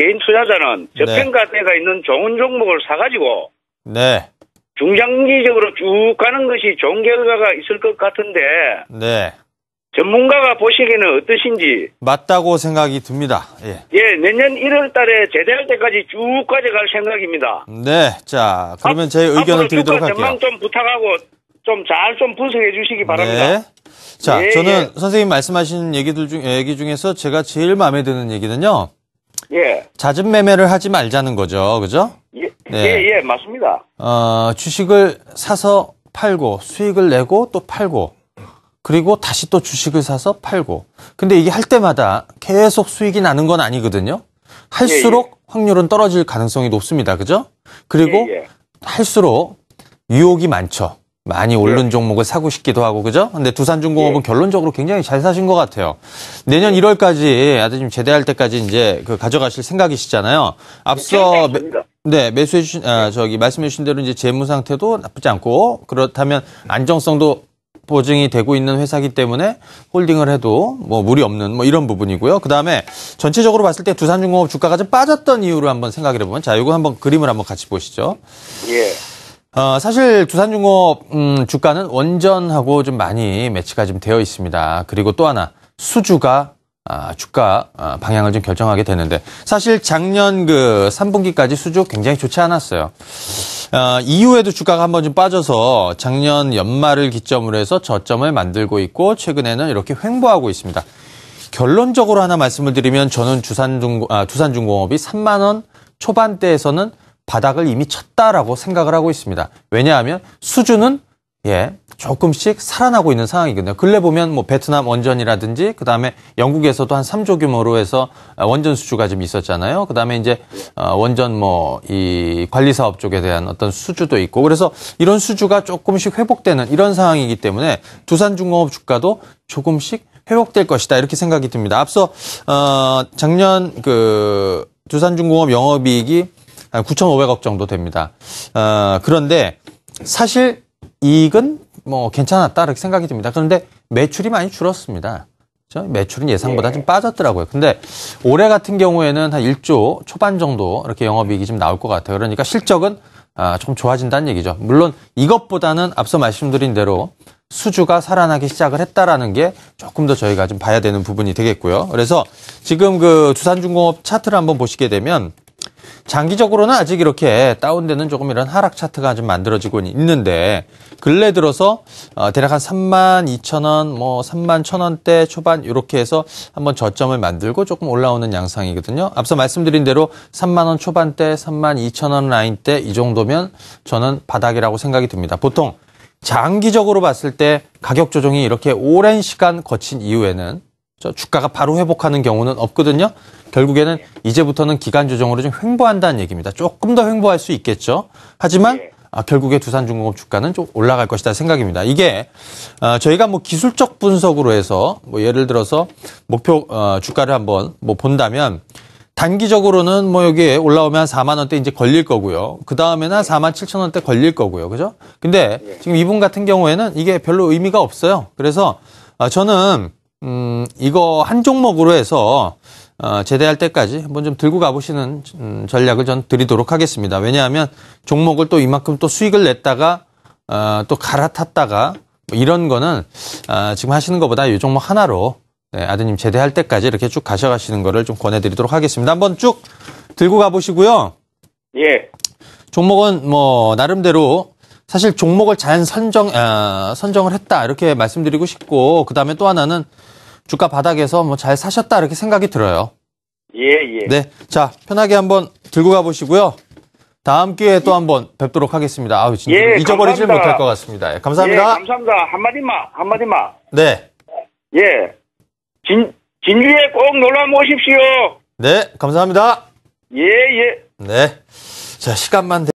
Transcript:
개인 투자자는 저평가대가 네. 있는 좋은 종목을 사가지고 네. 중장기적으로 쭉 가는 것이 좋은 결과가 있을 것 같은데 네. 전문가가 보시기에는 어떠신지 맞다고 생각이 듭니다. 예. 예, 내년 1월 달에 제대할 때까지 쭉 가져갈 생각입니다. 네. 자, 그러면 제 의견을 드리도록 할게요. 전망 좀 부탁하고 좀 잘좀 좀 분석해 주시기 바랍니다. 네. 자, 예, 저는 예. 선생님 말씀하신 얘기들 중 얘기 중에서 제가 제일 마음에 드는 얘기는요. 예. 잦은 매매를 하지 말자는 거죠. 그죠? 예, 네. 예, 예, 맞습니다. 어, 주식을 사서 팔고 수익을 내고 또 팔고 그리고 다시 또 주식을 사서 팔고. 근데 이게 할 때마다 계속 수익이 나는 건 아니거든요. 할수록 예, 예. 확률은 떨어질 가능성이 높습니다. 그죠? 그리고 예, 예. 할수록 유혹이 많죠. 많이 네. 오른 네. 종목을 사고 싶기도 하고 그죠? 근데 두산중공업은 네. 예. 결론적으로 굉장히 잘 사신 것 같아요. 내년 1월까지 예. 아드님 제대할 때까지 이제 그 가져가실 생각이시잖아요. 앞서 예, 매, 네 매수해 주신 아, 저기 말씀해 주신 대로 이제 재무 상태도 나쁘지 않고 그렇다면 안정성도 보증이 되고 있는 회사기 때문에 홀딩을 해도 뭐 무리 없는 뭐 이런 부분이고요. 그 다음에 전체적으로 봤을 때 두산중공업 주가가 좀 빠졌던 이유를 한번 생각해 보면 자 이거 한번 그림을 한번 같이 보시죠. 예. 어, 사실 두산중공업 음, 주가는 원전하고 좀 많이 매치가 좀 되어 있습니다. 그리고 또 하나 수주가 아, 주가 아, 방향을 좀 결정하게 되는데 사실 작년 그 3분기까지 수주 굉장히 좋지 않았어요. 어, 이후에도 주가가 한번 좀 빠져서 작년 연말을 기점으로 해서 저점을 만들고 있고 최근에는 이렇게 횡보하고 있습니다. 결론적으로 하나 말씀을 드리면 저는 주산중, 아, 두산중공업이 3만 원 초반대에서는 바닥을 이미 쳤다라고 생각을 하고 있습니다. 왜냐하면 수준은 예, 조금씩 살아나고 있는 상황이거든요. 근래 보면 뭐 베트남 원전이라든지 그다음에 영국에서도 한 3조 규모로 해서 어, 원전 수주가 좀 있었잖아요. 그다음에 이제 어, 원전 뭐 이 관리 사업 쪽에 대한 어떤 수주도 있고 그래서 이런 수주가 조금씩 회복되는 이런 상황이기 때문에 두산 중공업 주가도 조금씩 회복될 것이다 이렇게 생각이 듭니다. 앞서 어 작년 그 두산중공업 영업이익이 9,500억 아, 정도 됩니다. 어, 그런데 사실 이익은 뭐 괜찮았다 이렇게 생각이 듭니다. 그런데 매출이 많이 줄었습니다. 그렇죠? 매출은 예상보다 네. 좀 빠졌더라고요. 근데 올해 같은 경우에는 한 1조 초반 정도 이렇게 영업이익이 좀 나올 것 같아요. 그러니까 실적은 아, 좀 좋아진다는 얘기죠. 물론 이것보다는 앞서 말씀드린 대로 수주가 살아나기 시작을 했다라는 게 조금 더 저희가 좀 봐야 되는 부분이 되겠고요. 그래서 지금 그 두산중공업 차트를 한번 보시게 되면 장기적으로는 아직 이렇게 다운되는 조금 이런 하락 차트가 좀 만들어지고 있는데 근래 들어서 어, 대략 한 3만 2천 원, 뭐 3만 1천 원대 초반 이렇게 해서 한번 저점을 만들고 조금 올라오는 양상이거든요. 앞서 말씀드린 대로 3만 원 초반대, 3만 2천 원 라인대 이 정도면 저는 바닥이라고 생각이 듭니다. 보통 장기적으로 봤을 때 가격 조정이 이렇게 오랜 시간 거친 이후에는 주가가 바로 회복하는 경우는 없거든요. 결국에는 네. 이제부터는 기간 조정으로 좀 횡보한다는 얘기입니다. 조금 더 횡보할 수 있겠죠. 하지만 네. 아, 결국에 두산중공업 주가는 좀 올라갈 것이다 생각입니다. 이게 어, 저희가 뭐 기술적 분석으로 해서 뭐 예를 들어서 목표 어, 주가를 한번 뭐 본다면 단기적으로는 뭐 여기에 올라오면 한 4만 원대 이제 걸릴 거고요. 그 다음에는 4만 7천 원대 걸릴 거고요. 그죠? 근데 지금 이분 같은 경우에는 이게 별로 의미가 없어요. 그래서 어, 저는 음, 이거 한 종목으로 해서 어, 제대할 때까지 한번 좀 들고 가보시는 음, 전략을 전 드리도록 하겠습니다. 왜냐하면 종목을 또 이만큼 또 수익을 냈다가 어, 또 갈아탔다가 뭐 이런 거는 어, 지금 하시는 것보다 이 종목 하나로 네, 아드님 제대할 때까지 이렇게 쭉 가셔가시는 거를 좀 권해드리도록 하겠습니다. 한번 쭉 들고 가보시고요. 예. 종목은 뭐 나름대로 사실 종목을 잘 선정 어, 선정을 했다 이렇게 말씀드리고 싶고 그 다음에 또 하나는 주가 바닥에서 뭐 잘 사셨다 이렇게 생각이 들어요. 예 예. 네, 자 편하게 한번 들고 가 보시고요. 다음 기회에 또 한번 뵙도록 하겠습니다. 아우 진짜 예, 잊어버리질 감 못할 것 같습니다. 예, 감사합니다. 예, 감사합니다. 한마디만 한마디만. 네. 예. 진 진주에 꼭 놀러 모십시오. 네, 감사합니다. 예 예. 네. 자 시간만.